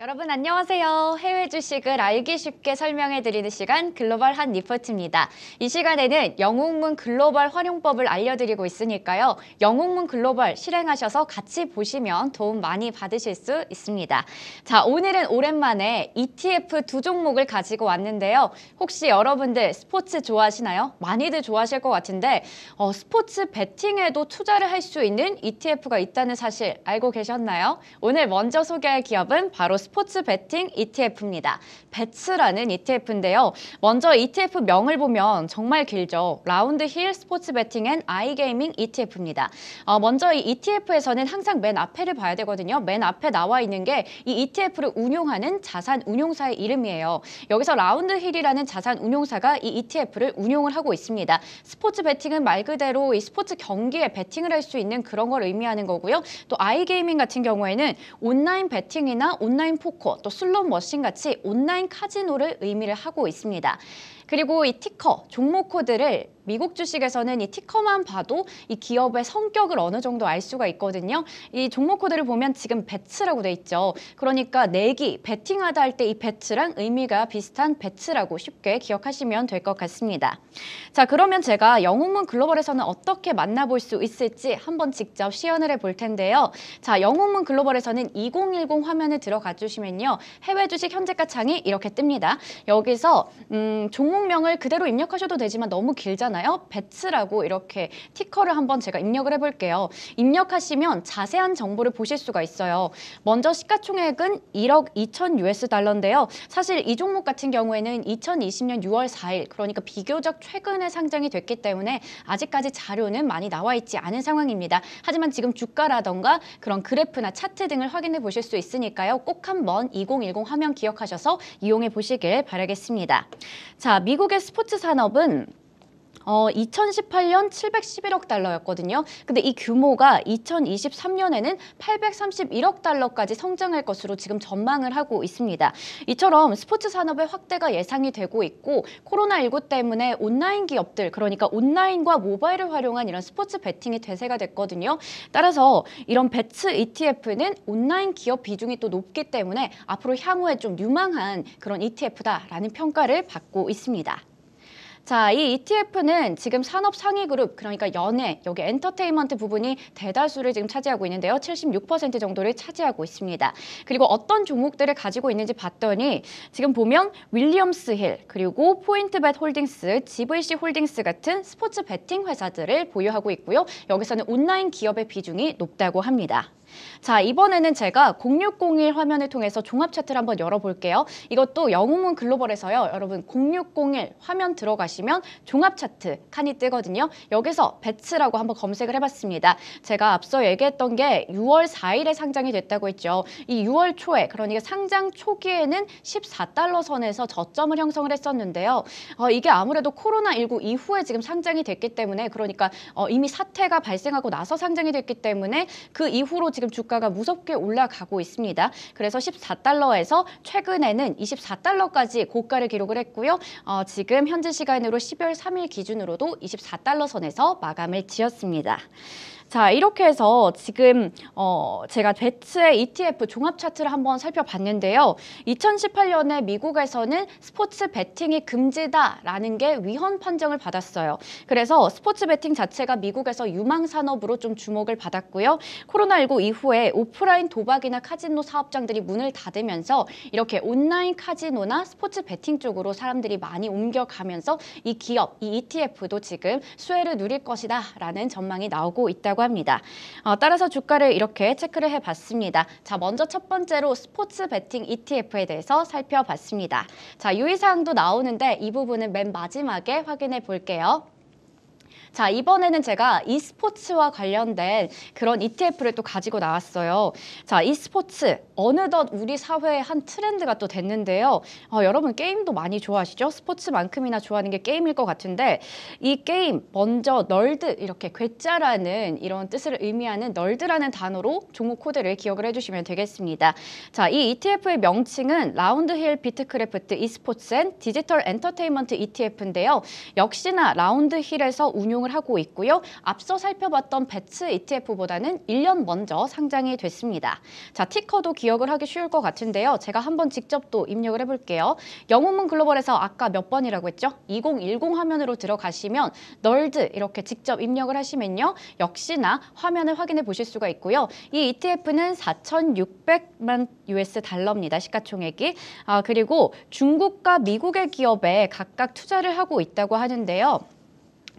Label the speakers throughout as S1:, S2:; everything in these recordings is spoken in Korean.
S1: 여러분 안녕하세요. 해외 주식을 알기 쉽게 설명해 드리는 시간 글로벌 한 리포트입니다. 이 시간에는 영웅문 글로벌 활용법을 알려드리고 있으니까요. 영웅문 글로벌 실행하셔서 같이 보시면 도움 많이 받으실 수 있습니다. 자 오늘은 오랜만에 ETF 두 종목을 가지고 왔는데요. 혹시 여러분들 스포츠 좋아하시나요? 많이들 좋아하실 것 같은데 어, 스포츠 베팅에도 투자를 할 수 있는 ETF가 있다는 사실 알고 계셨나요? 오늘 먼저 소개할 기업은 바로 스포츠 베팅 ETF입니다. 배츠라는 ETF인데요. 먼저 ETF 명을 보면 정말 길죠. 라운드 힐 스포츠 베팅 앤 아이게이밍 ETF입니다. 어, 먼저 이 ETF에서는 항상 맨 앞에를 봐야 되거든요. 맨 앞에 나와 있는 게 이 ETF를 운용하는 자산 운용사의 이름이에요. 여기서 라운드 힐이라는 자산 운용사가 이 ETF를 운용을 하고 있습니다. 스포츠 베팅은 말 그대로 이 스포츠 경기에 베팅을 할 수 있는 그런 걸 의미하는 거고요. 또 아이게이밍 같은 경우에는 온라인 베팅이나 온라인 포커, 또 슬롯 머신 같이 온라인 카지노를 의미를 하고 있습니다. 그리고 이 티커, 종목 코드를 미국 주식에서는 이 티커만 봐도 이 기업의 성격을 어느 정도 알 수가 있거든요. 이 종목 코드를 보면 지금 배츠라고 돼 있죠. 그러니까 내기, 배팅하다할 때 이 배츠랑 의미가 비슷한 배츠라고 쉽게 기억하시면 될 것 같습니다. 자, 그러면 제가 영웅문 글로벌에서는 어떻게 만나볼 수 있을지 한번 직접 시연을 해 볼 텐데요. 자, 영웅문 글로벌에서는 2010 화면에 들어가 주시면 주시면요. 해외 주식 현재가 창이 이렇게 뜹니다. 여기서 음, 종목명을 그대로 입력하셔도 되지만 너무 길잖아요. 배츠라고 이렇게 티커를 한번 제가 입력을 해볼게요. 입력하시면 자세한 정보를 보실 수가 있어요. 먼저 시가총액은 1억 2천 US 달러인데요. 사실 이 종목 같은 경우에는 2020년 6월 4일 그러니까 비교적 최근에 상장이 됐기 때문에 아직까지 자료는 많이 나와 있지 않은 상황입니다. 하지만 지금 주가라던가 그런 그래프나 차트 등을 확인해 보실 수 있으니까요. 꼭 한번 3번 2010 화면 기억하셔서 이용해 보시길 바라겠습니다. 자, 미국의 스포츠 산업은 어, 2018년 711억 달러였거든요. 근데 이 규모가 2023년에는 831억 달러까지 성장할 것으로 지금 전망을 하고 있습니다. 이처럼 스포츠 산업의 확대가 예상이 되고 있고 코로나19 때문에 온라인 기업들 그러니까 온라인과 모바일을 활용한 이런 스포츠 베팅이 대세가 됐거든요. 따라서 이런 배츠 ETF는 온라인 기업 비중이 또 높기 때문에 앞으로 향후에 좀 유망한 그런 ETF다라는 평가를 받고 있습니다. 자, 이 ETF는 지금 산업 상위 그룹, 그러니까 연예, 여기 엔터테인먼트 부분이 대다수를 지금 차지하고 있는데요. 76% 정도를 차지하고 있습니다. 그리고 어떤 종목들을 가지고 있는지 봤더니 지금 보면 윌리엄스 힐, 그리고 포인트벳 홀딩스, GVC 홀딩스 같은 스포츠 베팅 회사들을 보유하고 있고요. 여기서는 온라인 기업의 비중이 높다고 합니다. 자, 이번에는 제가 0601 화면을 통해서 종합 차트를 한번 열어볼게요. 이것도 영웅문 글로벌에서요. 여러분 0601 화면 들어가시면 종합 차트 칸이 뜨거든요. 여기서 배츠라고 한번 검색을 해봤습니다. 제가 앞서 얘기했던 게 6월 4일에 상장이 됐다고 했죠. 이 6월 초에 그러니까 상장 초기에는 14달러 선에서 저점을 형성을 했었는데요. 어, 이게 아무래도 코로나19 이후에 지금 상장이 됐기 때문에 그러니까 어, 이미 사태가 발생하고 나서 상장이 됐기 때문에 그 이후로 지금 주가가 무섭게 올라가고 있습니다. 그래서 14달러에서 최근에는 24달러까지 고가를 기록을 했고요. 어, 지금 현재 시간으로 12월 3일 기준으로도 24달러 선에서 마감을 지었습니다. 자 이렇게 해서 지금 어, 제가 배츠의 ETF 종합 차트를 한번 살펴봤는데요. 2018년에 미국에서는 스포츠 베팅이 금지다라는 게 위헌 판정을 받았어요. 그래서 스포츠 베팅 자체가 미국에서 유망 산업으로 좀 주목을 받았고요. 코로나19 이후에 오프라인 도박이나 카지노 사업장들이 문을 닫으면서 이렇게 온라인 카지노나 스포츠 베팅 쪽으로 사람들이 많이 옮겨가면서 이 기업, 이 ETF도 지금 수혜를 누릴 것이다라는 전망이 나오고 있다고 있다고 합니다. 어, 따라서 주가를 이렇게 체크를 해봤습니다. 자, 먼저 첫 번째로 스포츠 베팅 ETF에 대해서 살펴봤습니다. 자, 유의사항도 나오는데 이 부분은 맨 마지막에 확인해 볼게요. 자, 이번에는 제가 e스포츠와 관련된 그런 ETF를 또 가지고 나왔어요. 자, e스포츠 어느덧 우리 사회의 한 트렌드가 또 됐는데요. 어, 여러분 게임도 많이 좋아하시죠? 스포츠만큼이나 좋아하는 게 게임일 것 같은데 이 게임 먼저 널드 이렇게 괴짜라는 이런 뜻을 의미하는 널드라는 단어로 종목 코드를 기억을 해주시면 되겠습니다. 자, 이 ETF의 명칭은 라운드힐 비트크래프트 e스포츠 앤 디지털 엔터테인먼트 ETF인데요. 역시나 라운드힐에서 운용 운용을 하고 있고요. 앞서 살펴봤던 배츠 ETF보다는 1년 먼저 상장이 됐습니다. 자, 티커도 기억을 하기 쉬울 것 같은데요. 제가 한번 직접 또 입력을 해볼게요. 영웅문 글로벌에서 아까 몇 번이라고 했죠? 2010 화면으로 들어가시면 널드 이렇게 직접 입력을 하시면요. 역시나 화면을 확인해 보실 수가 있고요. 이 ETF는 4,600만 US 달러입니다. 시가총액이. 아, 그리고 중국과 미국의 기업에 각각 투자를 하고 있다고 하는데요.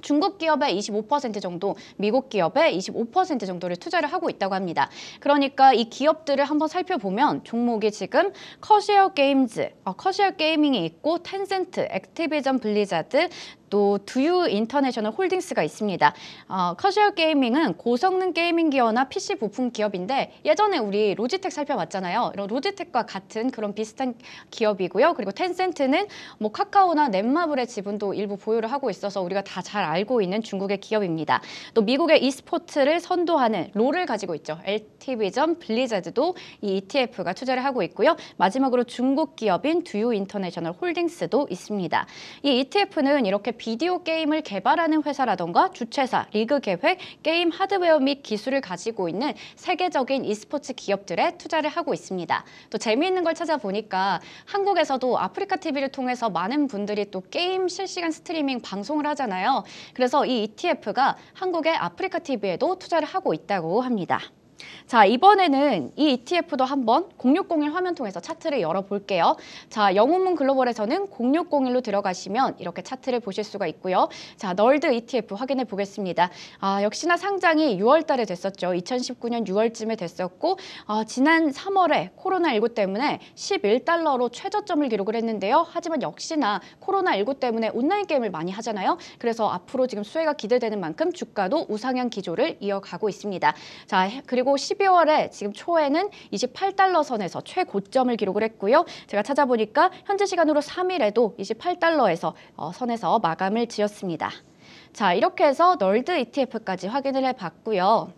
S1: 중국 기업의 25% 정도, 미국 기업의 25% 정도를 투자를 하고 있다고 합니다. 그러니까 이 기업들을 한번 살펴보면 종목이 지금 커시어 게임즈, 어, 커시어 게이밍이 있고 텐센트, 액티비전 블리자드, 또 두유 인터내셔널 홀딩스가 있습니다. 어, 커셔얼 게이밍은 고성능 게이밍 기어나 PC 부품 기업인데 예전에 우리 로지텍 살펴봤잖아요. 로지텍과 같은 그런 비슷한 기업이고요. 그리고 텐센트는 뭐 카카오나 넷마블의 지분도 일부 보유를 하고 있어서 우리가 다 잘 알고 있는 중국의 기업입니다. 또 미국의 e스포츠를 선도하는 롤을 가지고 있죠. LTV전, 블리자드도 이 ETF가 투자를 하고 있고요. 마지막으로 중국 기업인 두유 인터내셔널 홀딩스도 있습니다. 이 ETF는 이렇게 비디오 게임을 개발하는 회사라던가 주최사, 리그 계획, 게임 하드웨어 및 기술을 가지고 있는 세계적인 e스포츠 기업들에 투자를 하고 있습니다. 또 재미있는 걸 찾아보니까 한국에서도 아프리카 TV를 통해서 많은 분들이 또 게임 실시간 스트리밍 방송을 하잖아요. 그래서 이 ETF가 한국의 아프리카 TV에도 투자를 하고 있다고 합니다. 자 이번에는 이 ETF도 한번 0601 화면 통해서 차트를 열어볼게요. 자영웅문 글로벌에서는 0601로 들어가시면 이렇게 차트를 보실 수가 있고요. 자 널드 ETF 확인해 보겠습니다. 아 역시나 상장이 6월 달에 됐었죠. 2019년 6월쯤에 됐었고 아, 지난 3월에 코로나19 때문에 11달러로 최저점을 기록을 했는데요. 하지만 역시나 코로나19 때문에 온라인 게임을 많이 하잖아요. 그래서 앞으로 지금 수혜가 기대되는 만큼 주가도 우상향 기조를 이어가고 있습니다. 자 그리고 그리고 12월에 지금 초에는 28달러 선에서 최고점을 기록을 했고요. 제가 찾아보니까 현재 시간으로 3일에도 28달러에서 어, 선에서 마감을 지었습니다. 자, 이렇게 해서 널드 ETF까지 확인을 해봤고요.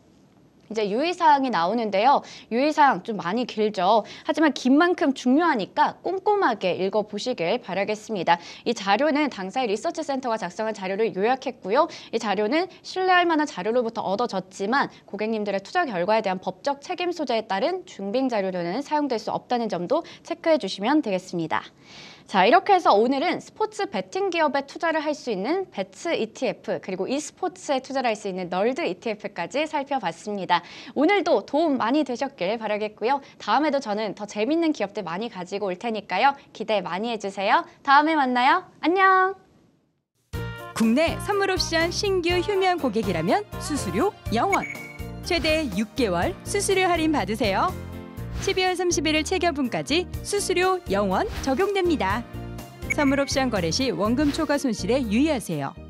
S1: 이제 유의사항이 나오는데요. 유의사항 좀 많이 길죠. 하지만 긴 만큼 중요하니까 꼼꼼하게 읽어보시길 바라겠습니다. 이 자료는 당사의 리서치 센터가 작성한 자료를 요약했고요. 이 자료는 신뢰할 만한 자료로부터 얻어졌지만 고객님들의 투자 결과에 대한 법적 책임 소재에 따른 중빙 자료로는 사용될 수 없다는 점도 체크해 주시면 되겠습니다. 자, 이렇게 해서 오늘은 스포츠 베팅 기업에 투자를 할 수 있는 배츠 ETF 그리고 e스포츠에 투자를 할 수 있는 널드 ETF까지 살펴봤습니다. 오늘도 도움 많이 되셨길 바라겠고요. 다음에도 저는 더 재밌는 기업들 많이 가지고 올 테니까요. 기대 많이 해주세요. 다음에 만나요. 안녕! 국내 선물 옵션 신규 휴면 고객이라면 수수료 0원. 최대 6개월 수수료 할인 받으세요. 12월 31일 체결분까지 수수료 0원 적용됩니다. 선물 옵션 거래 시 원금 초과 손실에 유의하세요.